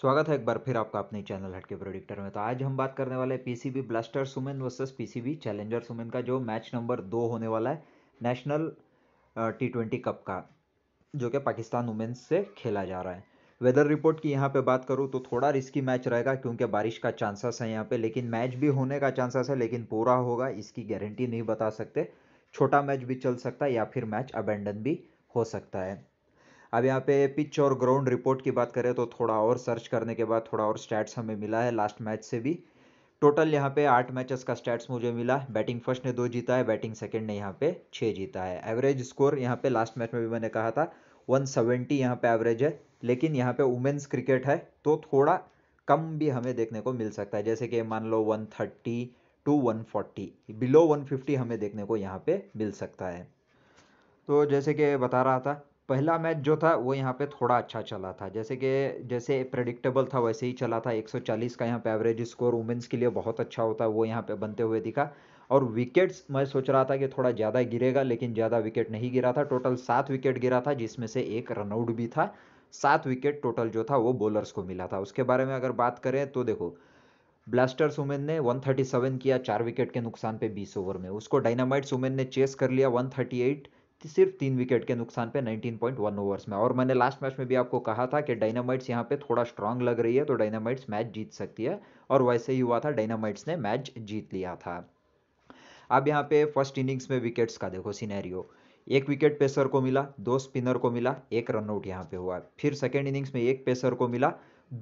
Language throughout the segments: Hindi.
स्वागत है एक बार फिर आपका अपने चैनल हटके प्रोडिक्टर में तो आज हम बात करने वाले PCB blaster women versus PCB challenger women का जो मैच नंबर दो होने वाला है नेशनल टी ट्वेंटी कप का जो कि पाकिस्तान वुमेन्स से खेला जा रहा है वेदर रिपोर्ट की यहाँ पे बात करूँ तो थोड़ा रिस्की मैच रहेगा क्योंकि बारिश का चांसेस है यहाँ पे लेकिन मैच भी होने का चांसेस है लेकिन पूरा होगा इसकी गारंटी नहीं बता सकते छोटा मैच भी चल सकता है या फिर मैच अबेंडन भी हो सकता है अब यहाँ पे पिच और ग्राउंड रिपोर्ट की बात करें तो थोड़ा और सर्च करने के बाद थोड़ा और स्टैट्स हमें मिला है लास्ट मैच से भी टोटल यहाँ पे आठ मैचेस का स्टैट्स मुझे मिला बैटिंग फर्स्ट ने दो जीता है बैटिंग सेकंड ने यहाँ पे छः जीता है एवरेज स्कोर यहाँ पे लास्ट मैच में भी मैंने कहा था 170 सेवेंटी यहाँ पर एवरेज है लेकिन यहाँ पे वुमेन्स क्रिकेट है तो थोड़ा कम भी हमें देखने को मिल सकता है जैसे कि मान लो 130 टू फोर्टी बिलो 150 हमें देखने को यहाँ पर मिल सकता है तो जैसे कि बता रहा था पहला मैच जो था वो यहाँ पे थोड़ा अच्छा चला था जैसे कि जैसे प्रडिक्टेबल था वैसे ही चला था 140 का यहाँ पे एवरेज स्कोर वुमेंस के लिए बहुत अच्छा होता है वो यहाँ पे बनते हुए दिखा और विकेट्स मैं सोच रहा था कि थोड़ा ज़्यादा गिरेगा लेकिन ज़्यादा विकेट नहीं गिरा था टोटल सात विकेट गिरा था जिसमें से एक रनआउट भी था सात विकेट टोटल जो था वो बॉलर्स को मिला था उसके बारे में अगर बात करें तो देखो ब्लास्टर्स वुमेन ने 137 किया चार विकेट के नुकसान पे 20 ओवर में उसको डायनामाइट्स वुमेन ने चेस कर लिया 138 सिर्फ तीन विकेट के नुकसान पे 19.1 ओवर्स में और मैंने लास्ट मैच में भी आपको कहा था कि डायनामाइट्स यहाँ पे थोड़ा स्ट्रांग लग रही है तो डायनामाइट्स मैच जीत सकती है और वैसे ही हुआ था डायनामाइट्स ने मैच जीत लिया था अब यहाँ पे फर्स्ट इनिंग्स में विकेट्स का देखो सीनैरियो एक विकेट पेसर को मिला दो स्पिनर को मिला एक रनआउट यहाँ पे हुआ फिर सेकेंड इनिंग्स में एक पेसर को मिला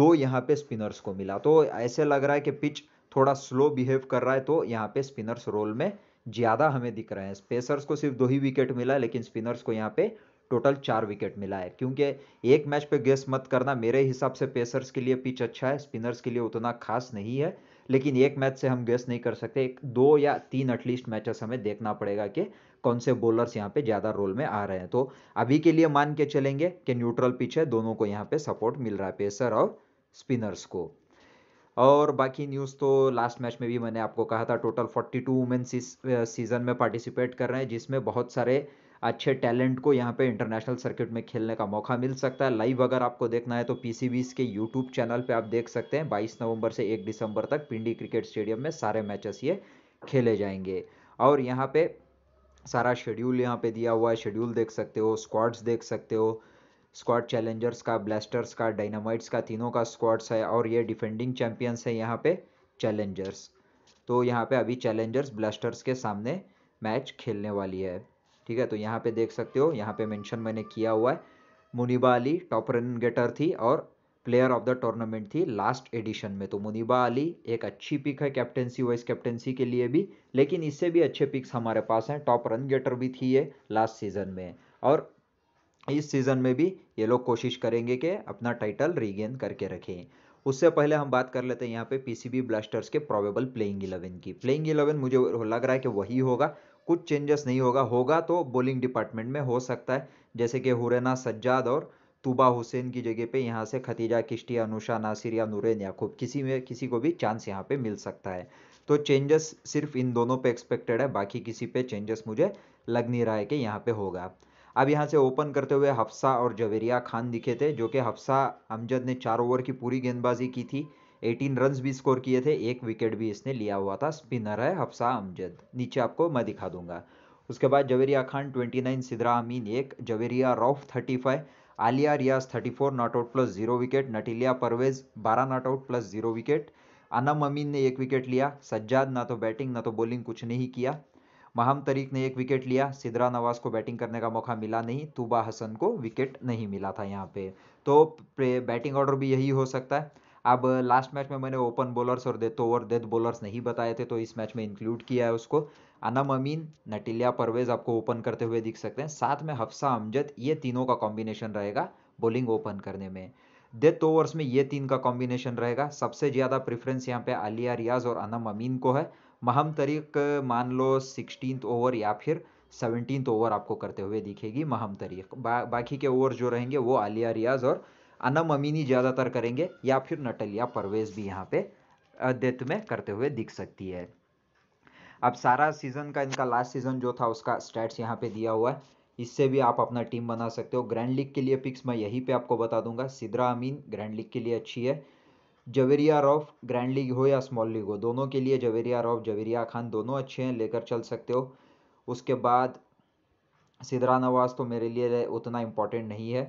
दो यहाँ पे स्पिनर्स को मिला तो ऐसे लग रहा है कि पिच थोड़ा स्लो बिहेव कर रहा है तो यहाँ पे स्पिनर्स रोल में ज़्यादा हमें दिख रहे हैं स्पेसर्स को सिर्फ दो ही विकेट मिला लेकिन स्पिनर्स को यहाँ पे टोटल चार विकेट मिला है क्योंकि एक मैच पे गेस मत करना मेरे हिसाब से पेसर्स के लिए पिच अच्छा है स्पिनर्स के लिए उतना खास नहीं है लेकिन एक मैच से हम गेस नहीं कर सकते एक दो या तीन एटलीस्ट मैचेस हमें देखना पड़ेगा कि कौन से बॉलर्स यहाँ पे ज़्यादा रोल में आ रहे हैं तो अभी के लिए मान के चलेंगे कि न्यूट्रल पिच है दोनों को यहाँ पे सपोर्ट मिल रहा है पेसर और स्पिनर्स को और बाकी न्यूज़ तो लास्ट मैच में भी मैंने आपको कहा था टोटल 42 टू वुमेन्स इस सीज़न में पार्टिसिपेट कर रहे हैं जिसमें बहुत सारे अच्छे टैलेंट को यहाँ पे इंटरनेशनल सर्किट में खेलने का मौका मिल सकता है लाइव अगर आपको देखना है तो पी के यूट्यूब चैनल पे आप देख सकते हैं 22 नवंबर से 1 दिसंबर तक पिंडी क्रिकेट स्टेडियम में सारे मैचेस ये खेले जाएंगे और यहाँ पे सारा शेड्यूल यहाँ पे दिया हुआ है शेड्यूल देख सकते हो स्क्वाड्स देख सकते हो स्क्वाड चैलेंजर्स का ब्लास्टर्स का डायनामाइट्स का तीनों का स्क्वाड्स है और ये डिफेंडिंग चैंपियंस है यहाँ पे चैलेंजर्स तो यहाँ पे अभी चैलेंजर्स ब्लास्टर्स के सामने मैच खेलने वाली है ठीक है तो यहाँ पे देख सकते हो यहाँ पे मेंशन मैंने किया हुआ है Muneeba Ali top run getter थी और प्लेयर ऑफ द टूर्नामेंट थी लास्ट एडिशन में तो मुनीबा अली एक अच्छी पिक है कैप्टेंसी वाइस कैप्टेंसी के लिए भी लेकिन इससे भी अच्छे पिक्स हमारे पास हैं टॉप रन गेटर भी थी ये लास्ट सीजन में और इस सीज़न में भी ये लोग कोशिश करेंगे कि अपना टाइटल रीगेन करके रखें उससे पहले हम बात कर लेते हैं यहाँ पे पीसीबी ब्लास्टर्स के प्रोबेबल प्लेइंग इलेवन की प्लेइंग इलेवन मुझे लग रहा है कि वही होगा कुछ चेंजेस नहीं होगा होगा तो बॉलिंग डिपार्टमेंट में हो सकता है जैसे कि हुरैना सज्जाद और तुबा हुसैन की जगह पे यहाँ से खतीजा किश्ती अनुषा नासिर या नूरेन याकूब किसी में किसी को भी चांस यहाँ पे मिल सकता है तो चेंजेस सिर्फ इन दोनों पे एक्सपेक्टेड है बाकी किसी पे चेंजेस मुझे लग नहीं रहा है कि यहाँ पे होगा अब यहाँ से ओपन करते हुए हफ्सा और जवेरिया खान दिखे थे जो कि हफ्सा अमजद ने चार ओवर की पूरी गेंदबाजी की थी 18 रन्स भी स्कोर किए थे एक विकेट भी इसने लिया हुआ था स्पिनर है हफ्सा अमजद नीचे आपको मैं दिखा दूंगा उसके बाद जवेरिया खान 29 सिदरा अमीन एक Javeria Rauf 35 Aliya Riaz 34 not out plus zero wicket Natalia Pervaiz 12 not out plus zero wicket Anam Amin ने एक विकेट लिया सज्जाद ना तो बैटिंग ना तो बॉलिंग कुछ नहीं किया महम तरीक ने एक विकेट लिया सिदरा नवाज को बैटिंग करने का मौका मिला नहीं तूबा हसन को विकेट नहीं मिला था यहाँ पे तो बैटिंग ऑर्डर भी यही हो सकता है अब लास्ट मैच में मैंने ओपन बॉलर्स और डेथ ओवर डेथ बॉलर्स नहीं बताए थे तो इस मैच में इंक्लूड किया है उसको अनम अमीन नटिलिया परवेज आपको ओपन करते हुए दिख सकते हैं साथ में हफ्सा अमजद ये तीनों का कॉम्बिनेशन रहेगा बॉलिंग ओपन करने में डेथ ओवर्स में ये तीन का कॉम्बिनेशन रहेगा सबसे ज़्यादा प्रेफरेंस यहाँ पे आलिया रियाज और अनम अमीन को है महम तरीक मान लो सिक्सटीन ओवर या फिर सेवनटीन ओवर आपको करते हुए दिखेगी महम तरीक बा, बाकी के ओवर जो रहेंगे वो आलिया रियाज और अनम अमीनी ज़्यादातर करेंगे या फिर नटलिया परवेज़ भी यहाँ पे डेथ में करते हुए दिख सकती है अब सारा सीज़न का इनका लास्ट सीज़न जो था उसका स्टैट्स यहाँ पे दिया हुआ है इससे भी आप अपना टीम बना सकते हो ग्रैंड लीग के लिए पिक्स मैं यहीं पे आपको बता दूंगा सिद्रा अमीन ग्रैंड लीग के लिए अच्छी है जवेरिया रॉफ ग्रैंड लीग हो या स्मॉल लीग हो दोनों के लिए जवेरिया रॉफ जवेरिया खान दोनों अच्छे हैं लेकर चल सकते हो उसके बाद सिदरा नवाज़ तो मेरे लिए उतना इम्पोर्टेंट नहीं है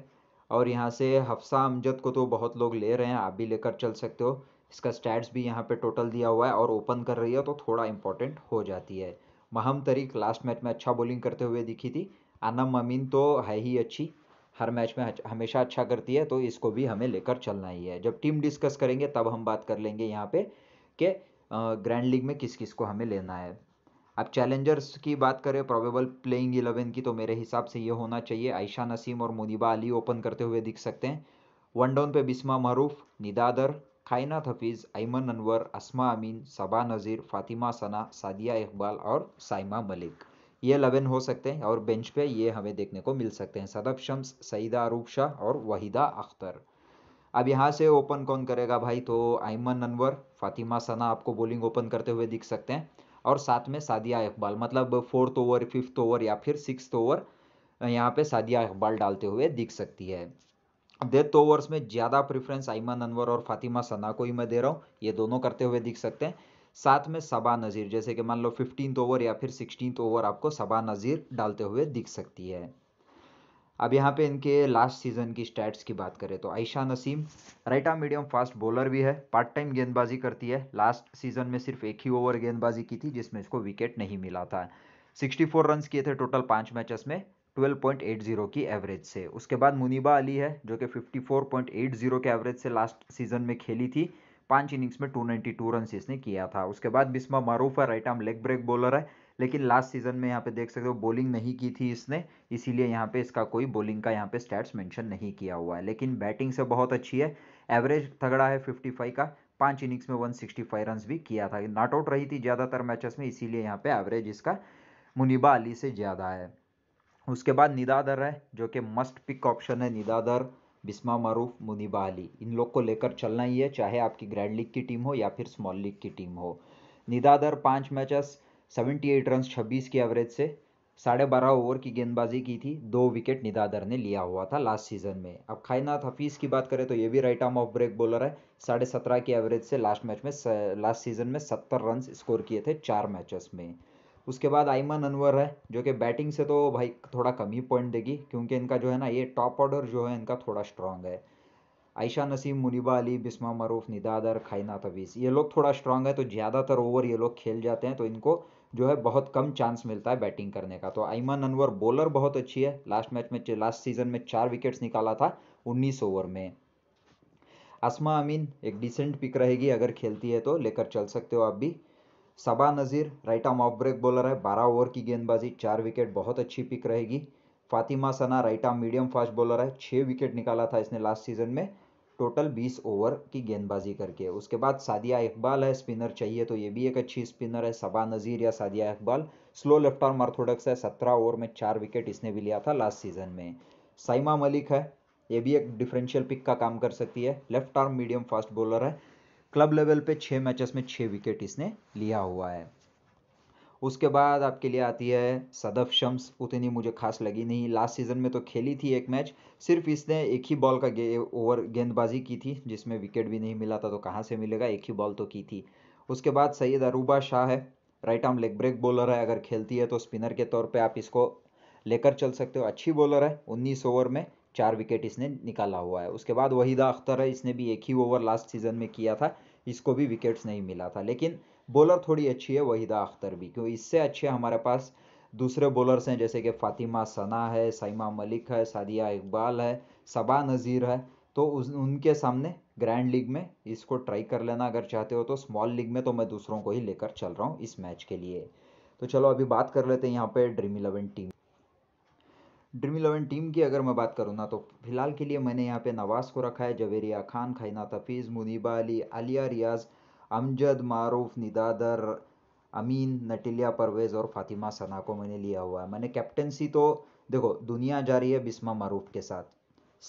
और यहाँ से हफ्सा अमजद को तो बहुत लोग ले रहे हैं आप भी लेकर चल सकते हो इसका स्टैट्स भी यहाँ पे टोटल दिया हुआ है और ओपन कर रही है तो थोड़ा इंपॉर्टेंट हो जाती है महम तरीक लास्ट मैच में अच्छा बॉलिंग करते हुए दिखी थी आनम अमीन तो है ही अच्छी हर मैच में हमेशा अच्छा करती है तो इसको भी हमें लेकर चलना ही है जब टीम डिस्कस करेंगे तब हम बात कर लेंगे यहाँ पे कि ग्रैंड लीग में किस किस को हमें लेना है अब चैलेंजर्स की बात करें प्रोबेबल प्लेइंग इलेवन की तो मेरे हिसाब से ये होना चाहिए आयशा नसीम और मुनीबा अली ओपन करते हुए दिख सकते हैं वन डाउन पे बिस्मा मरूफ निदादर कायनात हफीज़ अयमन अनवर असमा अमीन सबा नज़ीर फातिमा सना सादिया इकबाल और साइमा मलिक ये इलेवन हो सकते हैं और बेंच पे ये हमें देखने को मिल सकते हैं सदब शम्स सईदा आरूफ शाह और वहीदा अख्तर अब यहाँ से ओपन कौन करेगा भाई तो आयमन अनवर फातिमा सना आपको बॉलिंग ओपन करते हुए दिख सकते हैं और साथ में सादिया इकबाल मतलब फोर्थ ओवर फिफ्थ ओवर या फिर सिक्स ओवर यहाँ पे सादिया इकबाल डालते हुए दिख सकती है डेथ ओवर्स में ज़्यादा प्रेफरेंस आयमन अनवर और फातिमा सना को ही मैं दे रहा हूँ ये दोनों करते हुए दिख सकते हैं साथ में सबा नज़ीर जैसे कि मान लो फिफ्टीन ओवर या फिर सिक्सटीन ओवर आपको सबा नज़ीर डालते हुए दिख सकती है अब यहाँ पे इनके लास्ट सीजन की स्टैट्स की बात करें तो Ayesha Naseem right arm medium fast bowler भी है पार्ट टाइम गेंदबाजी करती है लास्ट सीजन में सिर्फ एक ही ओवर गेंदबाजी की थी जिसमें इसको विकेट नहीं मिला था 64 रन्स किए थे टोटल पाँच मैचेस में 12.80 की एवरेज से उसके बाद मुनीबा अली है जो कि 54.80 के एवरेज से लास्ट सीजन में खेली थी पांच इनिंग्स में 292 रन इसने किया था उसके बाद बिस्मा मारूफ है right arm leg break bowler है लेकिन लास्ट सीजन में यहाँ पे देख सकते हो बॉलिंग नहीं की थी इसने इसीलिए यहाँ पे इसका कोई बॉलिंग का यहाँ पे स्टैट्स मेंशन नहीं किया हुआ है लेकिन बैटिंग से बहुत अच्छी है एवरेज तगड़ा है 55 का पांच इनिंग्स में 165 रन्स भी किया था नॉट आउट रही थी ज़्यादातर मैचेस में इसीलिए यहाँ पे एवरेज इसका मुनीबा अली से ज़्यादा है उसके बाद निदादर है जो कि मस्ट पिक ऑप्शन है निदादर बिस्मा मारूफ मुनिबा अली इन लोग को लेकर चलना ही है चाहे आपकी ग्रैंड लीग की टीम हो या फिर स्मॉल लीग की टीम हो निदादर पाँच मैचेस 78 रन छब्बीस की एवरेज से साढ़े बारह ओवर की गेंदबाजी की थी दो विकेट निदादर ने लिया हुआ था लास्ट सीजन में अब खाइनाथ हफीज़ की बात करें तो ये भी right arm off break bowler है साढ़े सत्रह की एवरेज से लास्ट मैच में लास्ट सीजन में सत्तर रन स्कोर किए थे चार मैचेस में उसके बाद आयमान अनवर है जो कि बैटिंग से तो भाई थोड़ा कम ही पॉइंट देगी क्योंकि इनका जो है ना ये टॉप ऑर्डर जो है इनका थोड़ा स्ट्रांग है आयशा नसीम मुनिबा अली बिस्मा मरूफ निदादर खाइना तवीज़ ये लोग थोड़ा स्ट्रांग है तो ज़्यादातर ओवर ये लोग खेल जाते हैं तो इनको जो है बहुत कम चांस मिलता है बैटिंग करने का तो आयमान अनवर बॉलर बहुत अच्छी है लास्ट मैच में लास्ट सीजन में चार विकेट्स निकाला था उन्नीस ओवर में आसमा अमीन एक डिसेंट पिक रहेगी अगर खेलती है तो लेकर चल सकते हो आप भी Saba Nazir right arm off break bowler है बारह ओवर की गेंदबाजी चार विकेट बहुत अच्छी पिक रहेगी Fatima Sana right arm medium fast bowler है छः विकेट निकाला था इसने लास्ट सीजन में टोटल 20 ओवर की गेंदबाजी करके उसके बाद सादिया इकबाल है स्पिनर चाहिए तो ये भी एक अच्छी स्पिनर है सबा नज़ीर या Sadia Iqbal slow left arm orthodox है सत्रह ओवर में चार विकेट इसने भी लिया था लास्ट सीजन में साइमा मलिक है ये भी एक डिफरेंशियल पिक का काम कर सकती है left arm medium fast bowler है क्लब लेवल पे छः मैचेस में छः विकेट इसने लिया हुआ है उसके बाद आपके लिए आती है सदफ शम्स उतनी मुझे खास लगी नहीं लास्ट सीजन में तो खेली थी एक मैच सिर्फ इसने एक ही बॉल का गे, ओवर गेंदबाजी की थी जिसमें विकेट भी नहीं मिला था तो कहाँ से मिलेगा एक ही बॉल तो की थी उसके बाद सैयद अरूबा शाह है right arm leg break bowler है अगर खेलती है तो स्पिनर के तौर पर आप इसको लेकर चल सकते हो अच्छी बॉलर है उन्नीस ओवर में चार विकेट इसने निकाला हुआ है उसके बाद वहीदा अख्तर है इसने भी एक ही ओवर लास्ट सीजन में किया था इसको भी विकेट्स नहीं मिला था लेकिन बॉलर थोड़ी अच्छी है वहीदा अख्तर भी क्यों इससे अच्छे हमारे पास दूसरे बॉलर्स हैं जैसे कि फातिमा सना है साइमा मलिक है सादिया इकबाल है सबा नज़ीर है तो उस उनके सामने ग्रैंड लीग में इसको ट्राई कर लेना अगर चाहते हो तो स्मॉल लीग में तो मैं दूसरों को ही लेकर चल रहा हूँ इस मैच के लिए तो चलो अभी बात कर लेते हैं यहाँ पे dream eleven team dream eleven team की अगर मैं बात करूँ ना तो फिलहाल के लिए मैंने यहाँ पे नवाज को रखा है जवेरिया खान खैना तफीज़ मुनीबा अली आलिया रियाज अमजद मारूफ निदादर अमीन नटिलिया परवेज़ और फातिमा सना को मैंने लिया हुआ है मैंने कैप्टनसी तो देखो दुनिया जा रही है बिस्मा मारूफ के साथ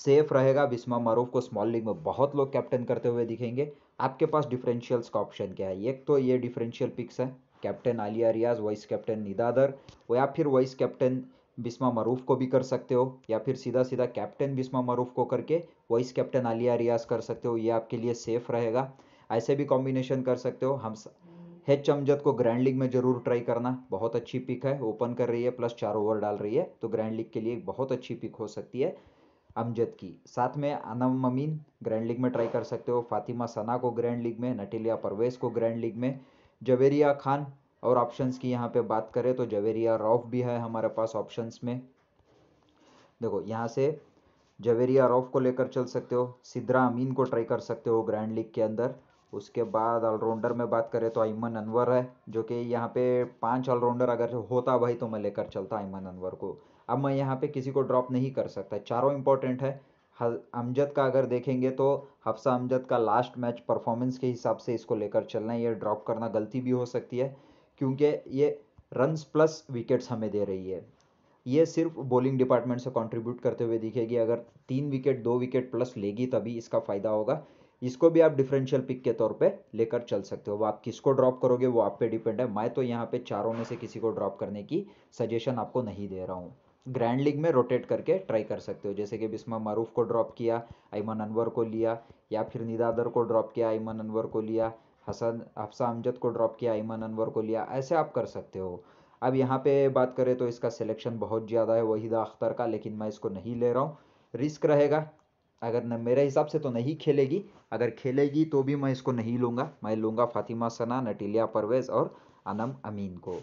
सेफ रहेगा बिस्मा मारूफ को स्मॉल लीग में बहुत लोग कैप्टन करते हुए दिखेंगे आपके पास डिफरेंशियल्स का ऑप्शन क्या है एक तो ये डिफरेंशियल पिक्स है कैप्टन आलिया रियाज वाइस कैप्टन निदादर या फिर वाइस कैप्टन बिस्मा मरूफ को भी कर सकते हो या फिर सीधा सीधा कैप्टन बिस्मा मरूफ को करके वाइस कैप्टन आलिया रियाज कर सकते हो ये आपके लिए सेफ रहेगा ऐसे भी कॉम्बिनेशन कर सकते हो हम हेच अमजद को ग्रैंड लीग में जरूर ट्राई करना बहुत अच्छी पिक है ओपन कर रही है प्लस चार ओवर डाल रही है तो ग्रैंड लीग के लिए बहुत अच्छी पिक हो सकती है अमजद की साथ में अनम अमीन ग्रैंड लीग में ट्राई कर सकते हो फातिमा सना को ग्रैंड लीग में नटिलिया परवेज को ग्रैंड लीग में जवेरिया खान और ऑप्शंस की यहाँ पे बात करें तो जवेरिया रॉफ भी है हमारे पास ऑप्शंस में देखो यहाँ से जवेरिया रॉफ को लेकर चल सकते हो सिद्रा अमीन को ट्राई कर सकते हो ग्रैंड लीग के अंदर उसके बाद ऑलराउंडर में बात करें तो आयमन अनवर है जो कि यहाँ पे पांच ऑलराउंडर अगर होता भाई तो मैं लेकर चलता आयमन अनवर को अब मैं यहाँ पे किसी को ड्रॉप नहीं कर सकता चारों इंपॉर्टेंट है अमजद का अगर देखेंगे तो हफ्सा अमजद का लास्ट मैच परफॉर्मेंस के हिसाब से इसको लेकर चलना है ये ड्रॉप करना गलती भी हो सकती है क्योंकि ये रन्स प्लस विकेट्स हमें दे रही है ये सिर्फ बॉलिंग डिपार्टमेंट से कंट्रीब्यूट करते हुए दिखेगी अगर तीन विकेट दो विकेट प्लस लेगी तभी इसका फ़ायदा होगा इसको भी आप डिफरेंशियल पिक के तौर पे लेकर चल सकते हो वो आप किसको ड्रॉप करोगे वो आप पे डिपेंड है मैं तो यहाँ पे चारों में से किसी को ड्रॉप करने की सजेशन आपको नहीं दे रहा हूँ ग्रैंड लीग में रोटेट करके ट्राई कर सकते हो जैसे कि बिस्मा मारूफ को ड्रॉप किया ऐमन अनवर को लिया या फिर निदादर को ड्रॉप किया ऐमन अनवर को लिया हसन हफ्सा अमजद को ड्रॉप किया ईमान अनवर को लिया ऐसे आप कर सकते हो अब यहाँ पे बात करें तो इसका सिलेक्शन बहुत ज़्यादा है वहीदा अख्तर का लेकिन मैं इसको नहीं ले रहा हूँ रिस्क रहेगा अगर न मेरे हिसाब से तो नहीं खेलेगी अगर खेलेगी तो भी मैं इसको नहीं लूँगा मैं लूँगा फातिमा सना नटीलिया परवेज़ और अनम अमीन को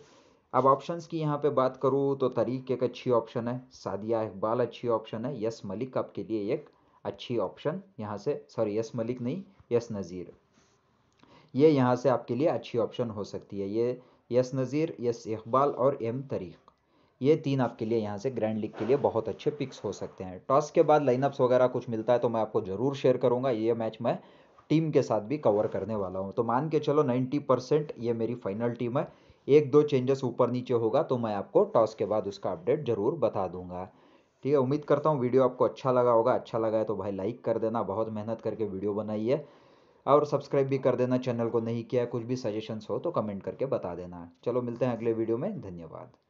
अब ऑप्शंस की यहाँ पे बात करूँ तो तरीक एक अच्छी ऑप्शन है सादिया इकबाल अच्छी ऑप्शन है यस मलिक आपके लिए एक अच्छी ऑप्शन यहाँ से सॉरी यस मलिक नहीं यस नज़ीर ये यहाँ से आपके लिए अच्छी ऑप्शन हो सकती है ये यस नज़ीर यस इकबाल और एम तरीक़ ये तीन आपके लिए यहाँ से ग्रैंड लीग के लिए बहुत अच्छे पिक्स हो सकते हैं टॉस के बाद लाइनअप्स वगैरह कुछ मिलता है तो मैं आपको ज़रूर शेयर करूँगा ये मैच मैं टीम के साथ भी कवर करने वाला हूँ तो मान के चलो 90 परसेंट ये मेरी फाइनल टीम है एक दो चेंजेस ऊपर नीचे होगा तो मैं आपको टॉस के बाद उसका अपडेट ज़रूर बता दूंगा ठीक है उम्मीद करता हूँ वीडियो आपको अच्छा लगा होगा अच्छा लगा है तो भाई लाइक कर देना बहुत मेहनत करके वीडियो बनाई है और सब्सक्राइब भी कर देना चैनल को नहीं किया कुछ भी सजेशंस हो तो कमेंट करके बता देना चलो मिलते हैं अगले वीडियो में धन्यवाद